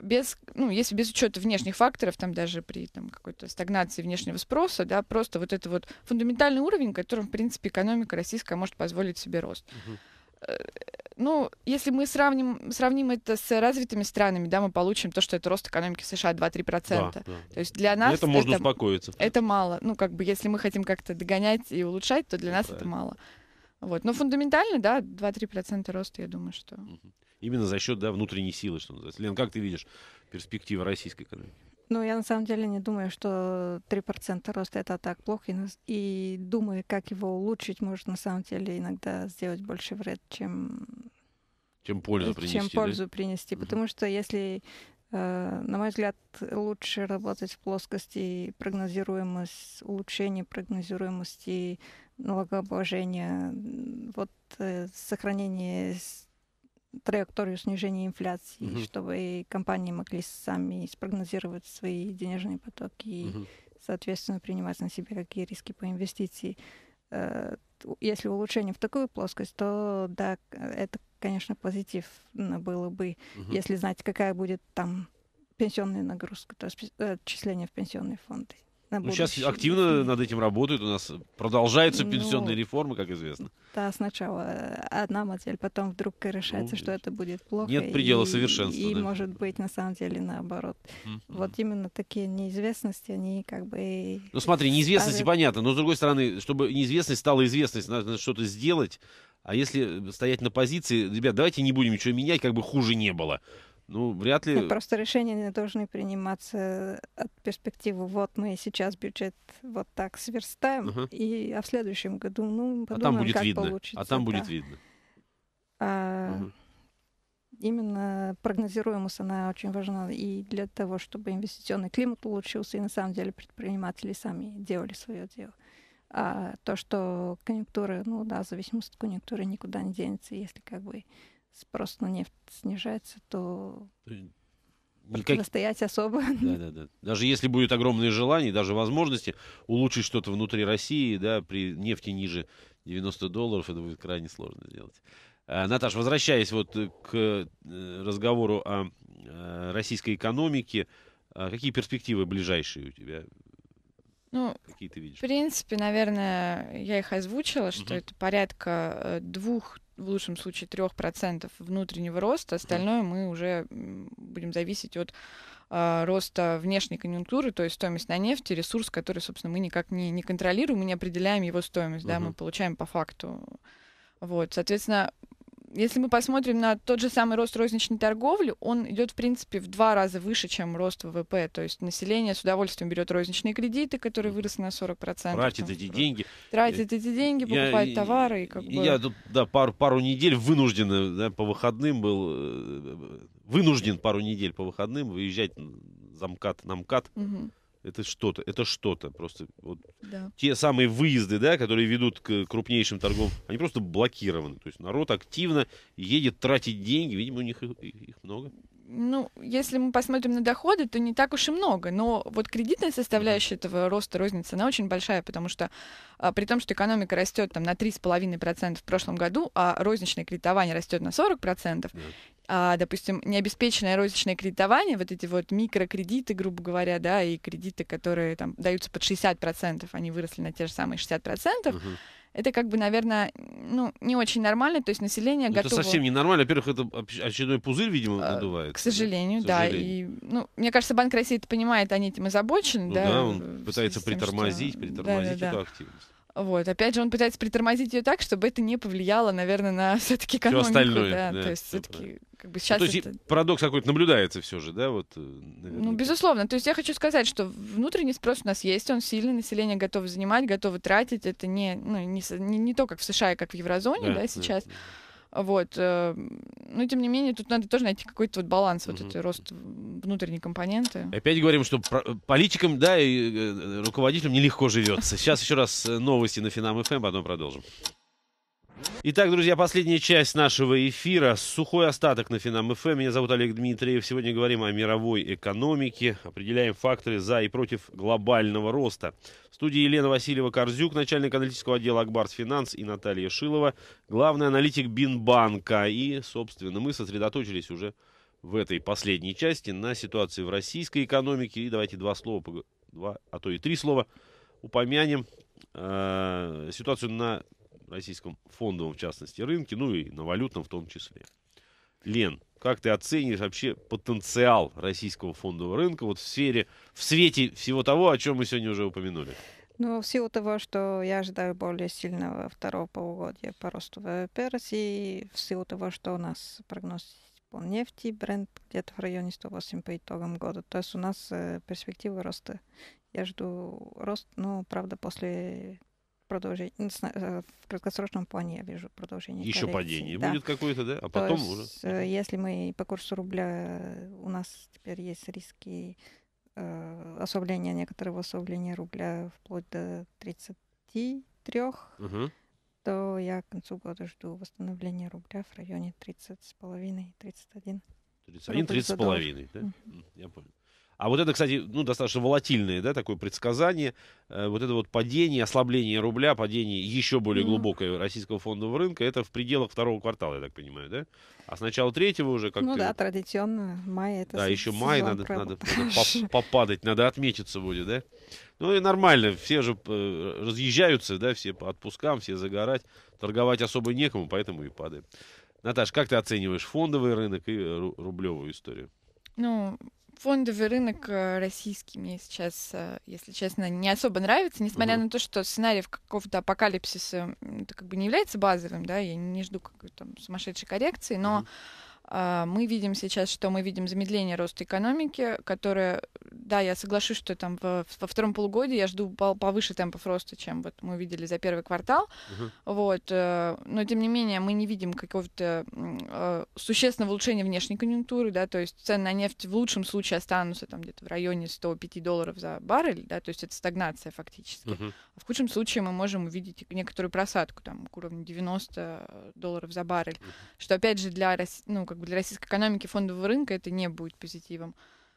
без, ну, если без учета внешних факторов, там даже при там, какой-то стагнации внешнего спроса, да, просто вот это вот фундаментальный уровень, которым, в принципе, экономика российская может позволить себе рост. Угу ну, если мы сравним, сравним это с развитыми странами, да, мы получим то, что это рост экономики США 2-3%. Да, да. То есть для нас... Это можно это, успокоиться. Это мало. Ну, как бы, если мы хотим как-то догонять и улучшать, то для нас правильно. это мало. Вот. Но фундаментально, да, 2-3% роста, я думаю, что... Именно за счет да, внутренней силы, что называется. Лен, как ты видишь перспективы российской экономики? Ну, я на самом деле не думаю, что 3% роста это так плохо, и думаю, как его улучшить, может на самом деле иногда сделать больше вред, чем, чем пользу принести. Чем пользу да? принести. Угу. Потому что если, э, на мой взгляд, лучше работать в плоскости прогнозируемость, улучшение прогнозируемости налогообложения, вот э, сохранение траекторию снижения инфляции, угу. чтобы компании могли сами спрогнозировать свои денежные потоки и, угу. соответственно, принимать на себя какие риски по инвестиции. Э, если улучшение в такую плоскость, то да, это, конечно, позитив было бы, угу. если знать, какая будет там пенсионная нагрузка, то есть э, отчисление в пенсионные фонды ну, сейчас активно над этим работают. У нас продолжаются ну, пенсионные реформы, как известно. Да, сначала э, одна модель, потом вдруг решается, ну, что это будет плохо. Нет предела и, совершенства. И, да. может быть, на самом деле, наоборот. Mm-hmm. Вот именно такие неизвестности, они как бы... Ну, смотри, неизвестности ставят... понятно, но, с другой стороны, чтобы неизвестность стала известность, надо что-то сделать. А если стоять на позиции, ребят, давайте не будем ничего менять, как бы хуже не было. Ну, вряд ли... Просто решения должны приниматься от перспективы. Вот мы сейчас бюджет вот так сверстаем, uh-huh. и, а в следующем году, ну, подумаем, а там будет как видно. получится. А там будет видно. А, uh-huh. Именно прогнозируемость, она очень важна и для того, чтобы инвестиционный климат улучшился, и на самом деле предприниматели сами делали свое дело. А то, что конъюнктура, ну да, зависимость от конъюнктуры никуда не денется, если как бы спрос на нефть снижается, то Никак... особо. Да, да, да. Даже если будет огромное желание, даже возможности улучшить что-то внутри России, да, при нефти ниже 90 долларов, это будет крайне сложно сделать. А, Наташ, возвращаясь вот к э, разговору о э, российской экономике, а какие перспективы ближайшие у тебя? Ну, Какие ты видишь? в принципе, наверное, я их озвучила, что угу. это порядка э, двух в лучшем случае 3% внутреннего роста, остальное мы уже будем зависеть от а, роста внешней конъюнктуры, то есть стоимость на нефть, ресурс, который, собственно, мы никак не, не контролируем, мы не определяем его стоимость, uh-huh. да, мы получаем по факту. Вот, соответственно, если мы посмотрим на тот же самый рост розничной торговли, он идет, в принципе, в два раза выше, чем рост ВВП. То есть население с удовольствием берет розничные кредиты, которые выросли на 40%. Тратит эти деньги. Тратит эти деньги, покупает я, товары. И как я бы... тут да, пару, пару недель вынужден да, по выходным был... Э, э, вынужден пару недель по выходным выезжать за МКАД на МКАД. Угу это что-то, это что-то просто. Вот да. Те самые выезды, да, которые ведут к крупнейшим торговым, они просто блокированы. То есть народ активно едет тратить деньги, видимо, у них их много. Ну, если мы посмотрим на доходы, то не так уж и много. Но вот кредитная составляющая этого роста розницы, она очень большая, потому что а, при том, что экономика растет там на 3,5% в прошлом году, а розничное кредитование растет на 40%, да а, допустим, необеспеченное розничное кредитование, вот эти вот микрокредиты, грубо говоря, да, и кредиты, которые там даются под 60%, они выросли на те же самые 60%, угу. это как бы, наверное, ну, не очень нормально, то есть население Но ну, готово... Это совсем не нормально, во-первых, это очередной пузырь, видимо, а, надувает. К сожалению, да, к сожалению. да, и, ну, мне кажется, Банк России это понимает, они этим озабочены, ну, да. да, он пытается тем, притормозить, что... притормозить да, да, эту да. активность. Вот, опять же, он пытается притормозить ее так, чтобы это не повлияло, наверное, на все-таки экономику. Все остальное, да, да, то есть все-таки как бы сейчас. Ну, то есть это... парадокс какой-то наблюдается все же, да, вот. Э, наверное. Ну безусловно, то есть я хочу сказать, что внутренний спрос у нас есть, он сильный, население готово занимать, готово тратить, это не ну, не, не, не то, как в США и как в еврозоне, да, да сейчас. Да. Вот. Э, Но ну, тем не менее, тут надо тоже найти какой-то вот баланс, вот этот рост внутренней компоненты. Опять говорим, что э, политикам, да, и э, руководителям нелегко живется. Сейчас еще раз новости на Финам ФМ, эм, потом продолжим. Итак, друзья, последняя часть нашего эфира. Сухой остаток на Финам ФМ. Эм. Меня зовут Олег Дмитриев. Сегодня говорим о мировой экономике. Определяем факторы за и против глобального роста. В студии Елена Васильева-Корзюк, начальник аналитического отдела «Акбарс Финанс» и Наталья Шилова, главный аналитик Бинбанка. И, собственно, мы сосредоточились уже в этой последней части на ситуации в российской экономике. И давайте два слова, два, а то и три слова упомянем э, ситуацию на российском фондовом, в частности, рынке, ну и на валютном в том числе. Лен, как ты оценишь вообще потенциал российского фондового рынка вот в сфере, в свете всего того, о чем мы сегодня уже упомянули? Ну, в силу того, что я ожидаю более сильного второго полугодия по росту ВВП России, в силу того, что у нас прогноз по нефти, бренд где-то в районе 108 по итогам года. То есть у нас э, перспективы роста. Я жду рост, ну, правда, после продолжение, ну, э, в краткосрочном плане я вижу продолжение. Еще коррекции, падение да. будет какое-то, да? А потом То уже. Есть, э, если мы по курсу рубля, э, у нас теперь есть риски э, ослабления некоторого ослабления рубля вплоть до 33, угу. то я к концу года жду восстановления рубля в районе 30,5-31. 31-30,5, ну, да? Угу. Я понял. А вот это, кстати, ну, достаточно волатильное, да, такое предсказание. Э, вот это вот падение, ослабление рубля, падение еще более глубокое российского фондового рынка, это в пределах второго квартала, я так понимаю, да? А с начала третьего уже как-то... Ну да, традиционно, май это Да, еще май надо, надо, попадать, надо отметиться будет, да? Ну и нормально, все же э, разъезжаются, да, все по отпускам, все загорать. Торговать особо некому, поэтому и падаем. Наташ, как ты оцениваешь фондовый рынок и э, рублевую историю? Ну, фондовый рынок э, российский мне сейчас, э, если честно, не особо нравится, несмотря mm-hmm. на то, что сценарий какого-то апокалипсиса это как бы не является базовым, да, я не жду какой-то там сумасшедшей коррекции, но mm-hmm а, мы видим сейчас, что мы видим замедление роста экономики, которое, да, я соглашусь, что там во, во втором полугодии я жду повыше темпов роста, чем вот мы видели за первый квартал, угу. вот, э, но тем не менее мы не видим какого-то э, существенного улучшения внешней конъюнктуры, да, то есть цены на нефть в лучшем случае останутся там где-то в районе 105 долларов за баррель, да, то есть это стагнация фактически. Угу. В худшем случае мы можем увидеть некоторую просадку там к уровню 90 э, долларов за баррель, угу. что опять же для ну как бы бы для российской экономики фондового рынка это не будет позитивом.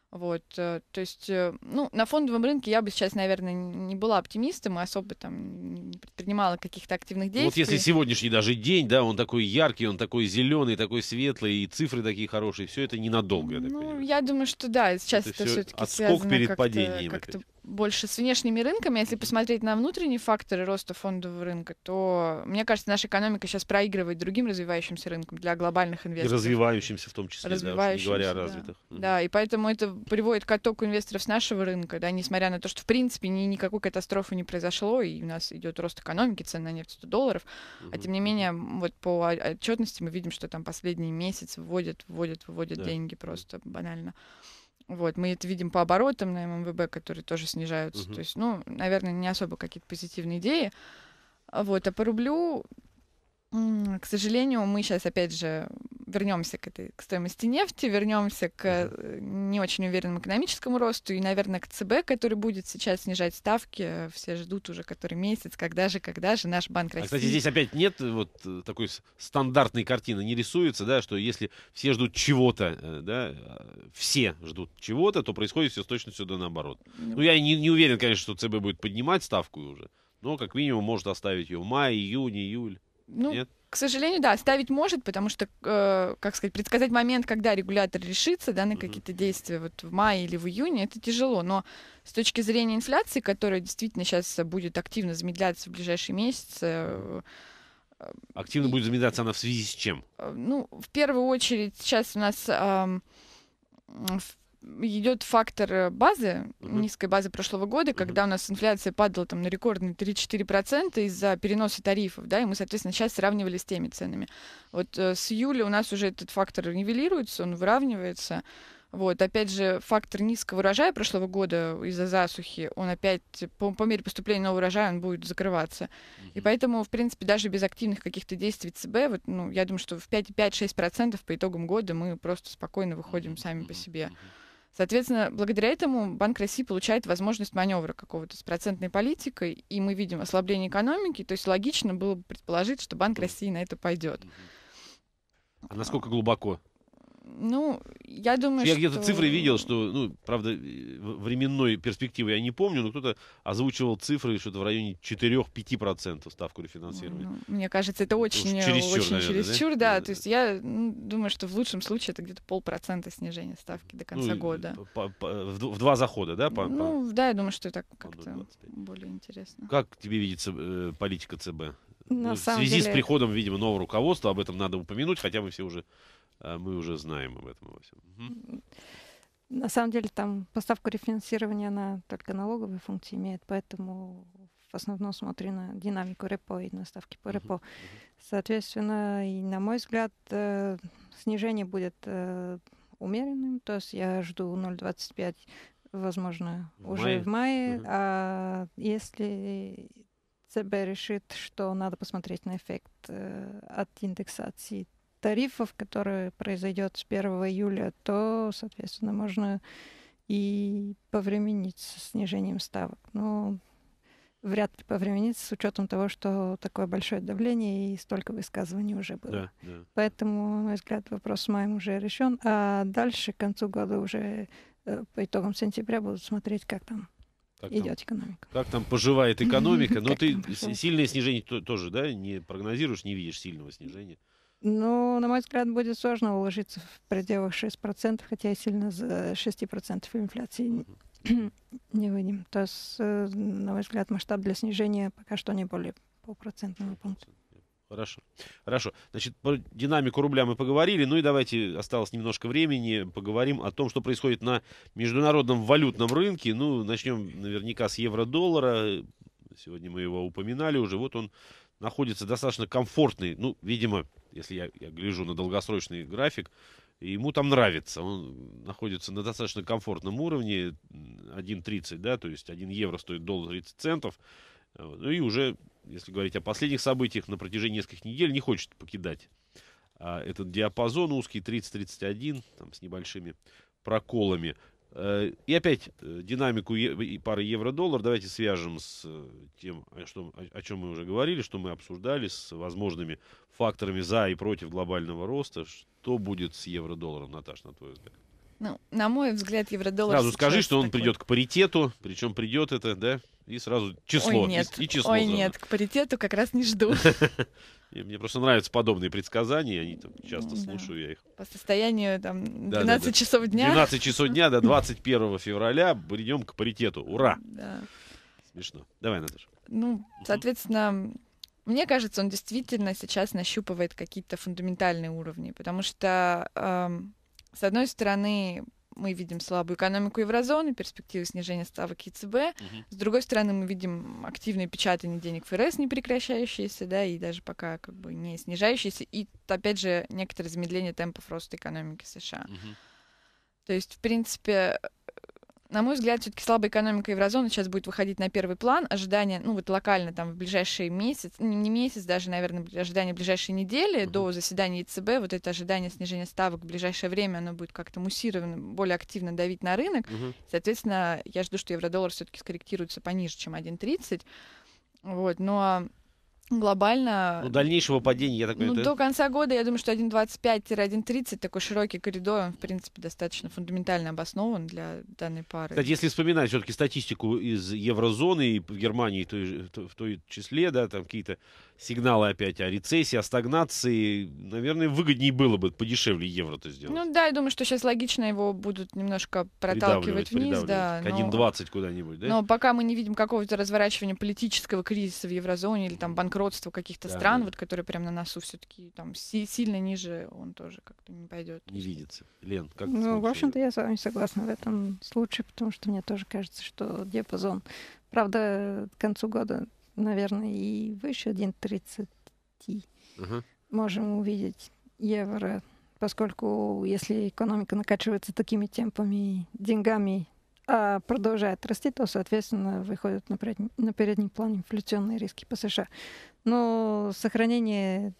Вот, э, то есть, э, ну, на фондовом рынке я бы сейчас, наверное, не была оптимистом и особо там не предпринимала каких-то активных действий. Вот если сегодняшний даже день, да, он такой яркий, он такой зеленый, такой светлый, и цифры такие хорошие, все это ненадолго, я Ну, понимаю. я думаю, что да, сейчас это, это все-таки отскок перед как падением. Как-то больше с внешними рынками, если посмотреть на внутренние факторы роста фондового рынка, то, мне кажется, наша экономика сейчас проигрывает другим развивающимся рынкам для глобальных инвесторов. И развивающимся в том числе, развивающимся, да, не говоря о развитых. Да. Угу. да, и поэтому это приводит к оттоку инвесторов с нашего рынка, да, несмотря на то, что, в принципе, ни, никакой катастрофы не произошло, и у нас идет рост экономики, цен на нефть 100 долларов, угу. а тем не менее, вот по отчетности мы видим, что там последний месяц вводят, вводят, вводят да. деньги просто банально. Вот, мы это видим по оборотам на ММВБ, которые тоже снижаются. Uh -huh. То есть, ну, наверное, не особо какие-то позитивные идеи. Вот, а по рублю, к сожалению, мы сейчас, опять же, вернемся к этой к стоимости нефти, вернемся к э, не очень уверенному экономическому росту и, наверное, к ЦБ, который будет сейчас снижать ставки. Все ждут уже который месяц, когда же, когда же наш банк России. А, кстати, здесь опять нет вот э, такой стандартной картины, не рисуется, да, что если все ждут чего-то, э, да, все ждут чего-то, то происходит все с точностью до наоборот. Ну, ну я не, не уверен, конечно, что ЦБ будет поднимать ставку уже, но как минимум может оставить ее в мае, июне, июль. Ну, Нет. К сожалению, да, ставить может, потому что, э, как сказать, предсказать момент, когда регулятор решится да, на угу. какие-то действия вот в мае или в июне, это тяжело. Но с точки зрения инфляции, которая действительно сейчас будет активно замедляться в ближайшие месяцы, э, э Активно будет замедляться она в связи с чем? Э, ну, в первую очередь сейчас у нас э, идет фактор э, базы, mm-hmm. низкой базы прошлого года, mm-hmm. когда у нас инфляция падала там на рекордные 3-4% из-за переноса тарифов, да, и мы, соответственно, сейчас сравнивали с теми ценами. Вот э, с июля у нас уже этот фактор нивелируется, он выравнивается. Вот, опять же, фактор низкого урожая прошлого года из-за засухи, он опять по, по мере поступления нового урожая он будет закрываться. Mm-hmm. И поэтому, в принципе, даже без активных каких-то действий ЦБ, вот, ну, я думаю, что в 5-6% по итогам года мы просто спокойно выходим mm-hmm. сами по себе. Mm-hmm. Соответственно, благодаря этому Банк России получает возможность маневра какого-то с процентной политикой, и мы видим ослабление экономики, то есть логично было бы предположить, что Банк России на это пойдет. А насколько глубоко? Ну, я думаю, что... Я где-то цифры видел, что, ну, правда, временной перспективы я не помню, но кто-то озвучивал цифры что-то в районе 4-5% ставку рефинансирования. Ну, мне кажется, это очень, чересчур, очень наверное, чересчур, да? да. Э, да. То есть я ну, думаю, что в лучшем случае это где-то полпроцента снижения ставки до конца ну, года. По, по, в два захода, да? По, ну, по... да, я думаю, что это как-то более интересно. Как тебе видится э, политика ЦБ? На ну, в связи деле... с приходом, видимо, нового руководства, об этом надо упомянуть, хотя мы все уже а мы уже знаем об этом во всем. Угу. На самом деле там поставку рефинансирования, она только налоговые функции имеет, поэтому в основном смотрю на динамику репо и на ставки по репо. uh Соответственно, и на мой взгляд, э, снижение будет э, умеренным, то есть я жду 0,25, возможно, в уже мае. в мае. uh А если ЦБ решит, что надо посмотреть на эффект э, от индексации тарифов, который произойдет с 1 июля, то, соответственно, можно и повременить с снижением ставок. Но вряд ли повременить с учетом того, что такое большое давление и столько высказываний уже было. Да, да. Поэтому, на мой взгляд, вопрос с маем уже решен, а дальше к концу года уже э, по итогам сентября будут смотреть, как там как идет там, экономика. Как там поживает экономика? Но ну, ты сильное снижение тоже, да, не прогнозируешь, не видишь сильного снижения. Ну, на мой взгляд, будет сложно уложиться в пределах 6%, хотя сильно за 6% инфляции не выйдем. То есть, э, на мой взгляд, масштаб для снижения пока что не более полпроцентного пункта. Хорошо. Хорошо. Значит, про динамику рубля мы поговорили. Ну и давайте, осталось немножко времени, поговорим о том, что происходит на международном валютном рынке. Ну, начнем наверняка с евро-доллара. Сегодня мы его упоминали уже. Вот он находится достаточно комфортный, ну, видимо, если я, я гляжу на долгосрочный график, ему там нравится. Он находится на достаточно комфортном уровне, 1,30, да, то есть 1 евро стоит доллар 30 центов. А ну и уже, если говорить о последних событиях, на протяжении нескольких недель не хочет покидать а, этот диапазон узкий, 30-31, там с небольшими проколами. Э, и опять э, динамику пары евро-доллар давайте свяжем с э, тем, о чем мы уже говорили, что мы обсуждали, с возможными факторами за и против глобального роста. Что будет с евро-долларом, Наташ, на твой взгляд? Ну, на мой взгляд, евро-доллар... Сразу скажи, что он такой... придет к паритету, причем придет это, да, и сразу число. Ой, нет, и, и число ой, сразу. нет, к паритету как раз не жду. Мне просто нравятся подобные предсказания, они там часто ну, слушаю да. я их. По состоянию там 12 да, да, да. часов дня. 12 часов дня до 21 февраля придем к паритету. Ура! Да. Смешно. Давай, Наташа. Ну, соответственно, мне кажется, он действительно сейчас нащупывает какие-то фундаментальные уровни, потому что эм, с одной стороны, мы видим слабую экономику еврозоны, перспективы снижения ставок ЕЦБ. Угу. С другой стороны, мы видим активное печатание денег ФРС, не прекращающееся, да, и даже пока как бы не снижающиеся. И, опять же, некоторое замедление темпов роста экономики США. Угу. То есть, в принципе, на мой взгляд, все-таки слабая экономика еврозоны сейчас будет выходить на первый план. Ожидания, ну вот локально там в ближайшие месяц, не месяц даже, наверное, ожидания ближайшей недели угу. до заседания ЕЦБ, вот это ожидание снижения ставок в ближайшее время, оно будет как-то муссировано, более активно давить на рынок. Угу. Соответственно, я жду, что евро-доллар все-таки скорректируется пониже, чем 1.30. Вот, но глобально... Ну, дальнейшего падения, я так понимаю. Ну, это... до конца года, я думаю, что 1.25-1.30, такой широкий коридор, он, в принципе, достаточно фундаментально обоснован для данной пары. Кстати, если вспоминать все-таки статистику из еврозоны и в Германии, то, то, в той числе, да, там какие-то сигналы опять о рецессии, о стагнации. Наверное, выгоднее было бы подешевле евро-то сделать. Ну да, я думаю, что сейчас логично его будут немножко проталкивать вниз. Да, к 1,20 куда-нибудь, да? Но пока мы не видим какого-то разворачивания политического кризиса в еврозоне или там банкротства каких-то да, стран, да. вот которые прям на носу все-таки там си- сильно ниже он тоже как-то не пойдет. Не видится. Лен, как Ну, в общем-то, я с вами согласна в этом случае, потому что мне тоже кажется, что диапазон Правда, к концу года наверное, и выше 1,30 угу. можем увидеть евро, поскольку если экономика накачивается такими темпами, деньгами, а продолжает расти, то, соответственно, выходят на передний, на передний план инфляционные риски по США. Но сохранение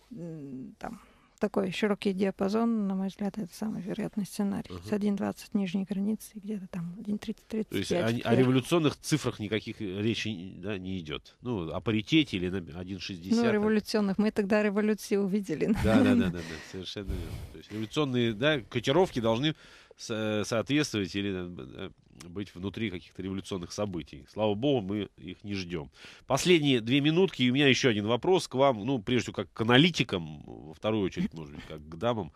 там, такой широкий диапазон, на мой взгляд, это самый вероятный сценарий. Угу. С 1,20 нижней границы где-то там 1,30-35. То есть о, о революционных цифрах никаких э, речи да, не идет? Ну, о паритете или 1,60? Ну, революционных. Мы тогда революции увидели. Да, да, да, да, да совершенно верно. То есть революционные да, котировки должны соответствовать или э, э, быть внутри каких-то революционных событий. Слава богу, мы их не ждем. Последние две минутки, и у меня еще один вопрос к вам, ну, прежде всего, как к аналитикам, во вторую очередь, может быть, как к дамам.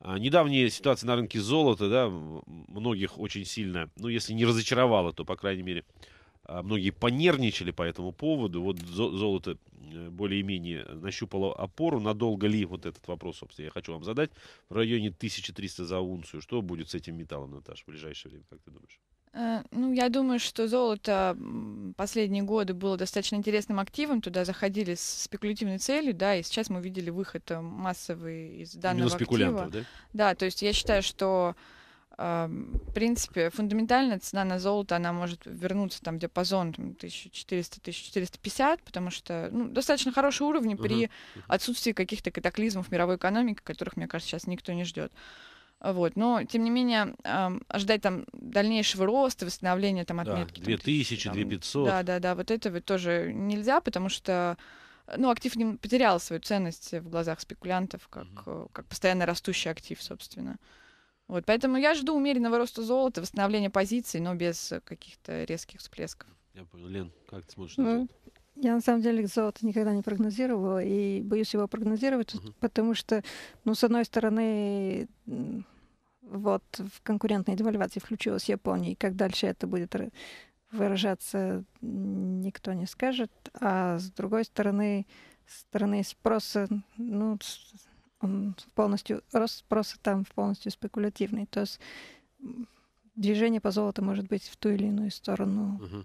А, недавняя ситуация на рынке золота, да, многих очень сильно, ну, если не разочаровала, то, по крайней мере, а многие понервничали по этому поводу. Вот золото э, более-менее нащупало опору. Надолго ли вот этот вопрос, собственно, я хочу вам задать. В районе 1300 за унцию. Что будет с этим металлом, Наташа, в ближайшее время, как ты думаешь? Э, ну, я думаю, что золото последние годы было достаточно интересным активом. Туда заходили с спекулятивной целью, да, и сейчас мы видели выход э, массовый из данного Именно актива. да? Да, то есть я считаю, что в принципе, фундаментальная цена на золото, она может вернуться там в диапазон 1400-1450, потому что ну, достаточно хорошие уровни при отсутствии каких-то катаклизмов мировой экономики, которых, мне кажется, сейчас никто не ждет. Вот. Но, тем не менее, э, ожидать там дальнейшего роста, восстановления там отметки. Да, 2000, там, 2500. Да, да, да. Вот этого тоже нельзя, потому что ну, актив не потерял свою ценность в глазах спекулянтов, как, угу. как постоянно растущий актив, собственно. Вот, поэтому я жду умеренного роста золота, восстановления позиций, но без э, каких-то резких всплесков. Я понял. Лен, как ты смотришь на ну, Я на самом деле золото никогда не прогнозировала и боюсь его прогнозировать, Uh -huh. потому что, ну, с одной стороны, вот в конкурентной девальвации включилась Япония, и как дальше это будет выражаться, никто не скажет. А с другой стороны, стороны спроса, ну, он полностью, рост спроса там полностью спекулятивный. То есть движение по золоту может быть в ту или иную сторону. Угу.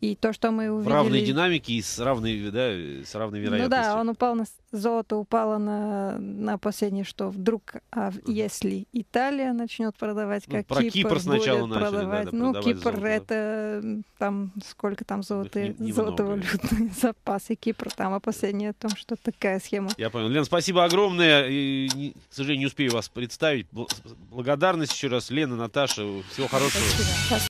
И то, что мы увидели... В равной динамике и с равной, да, с равной ну вероятностью. Ну да, он упал на... Золото упало на, на последнее, что вдруг, а если Италия начнет продавать, ну, как ну, про Кипр, Кипр сначала будет начали, продавать. Да, да, ну, продавать Кипр золото. это там сколько там золотые не, золотовалютные запасы Кипра там, а последнее о том, что такая схема. Я понял. Лен, спасибо огромное. И, к сожалению, не успею вас представить. Благодарность еще раз. Лена, Наташа, всего хорошего. Спасибо.